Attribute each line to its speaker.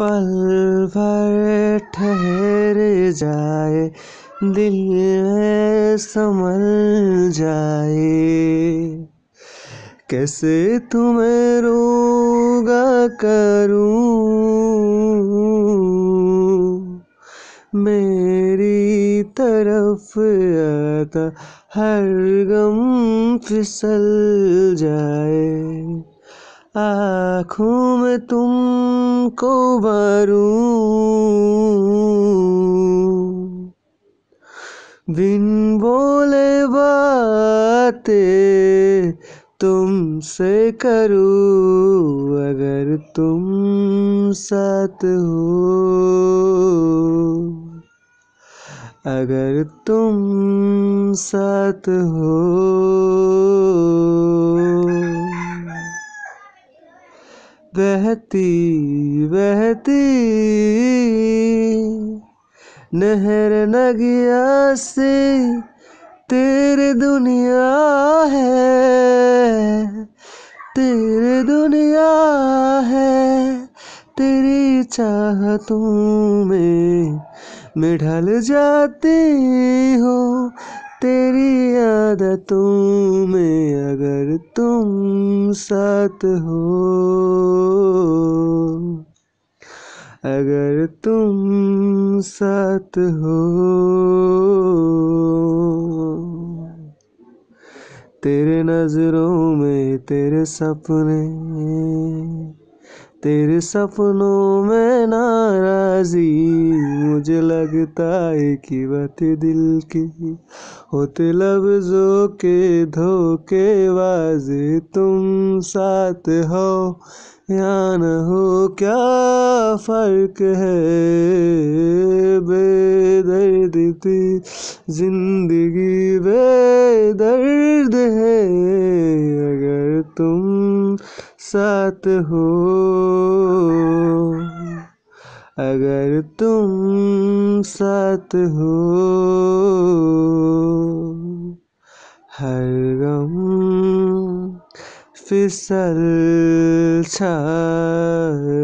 Speaker 1: पल भर ठहर जाए दिल में समल जाए कैसे तुम्हें रोगा करूं मेरी तरफ आता हर गम फिसल जाए आँखों में तुमको भरूं बिन बोले तुम तुमसे करूं अगर तुम साथ हो अगर तुम साथ हो बहती बहती नहर नगिया से तेरे दुनिया है तेरे दुनिया है तेरी चाहतों में मैं ढल जाती हूँ इबादतों में अगर तुम साथ हो अगर तुम साथ हो तेरे नजरों में तेरे सपने तेरे सपनों में नाराजी मुझे लगता है कि बात दिल की होते लफ्जों के धोखेबाजी तुम साथ हो या न हो क्या फर्क है बेदर्द थी जिंदगी बेदर्द है साथ हो अगर तुम साथ हो हर गम फिसल छा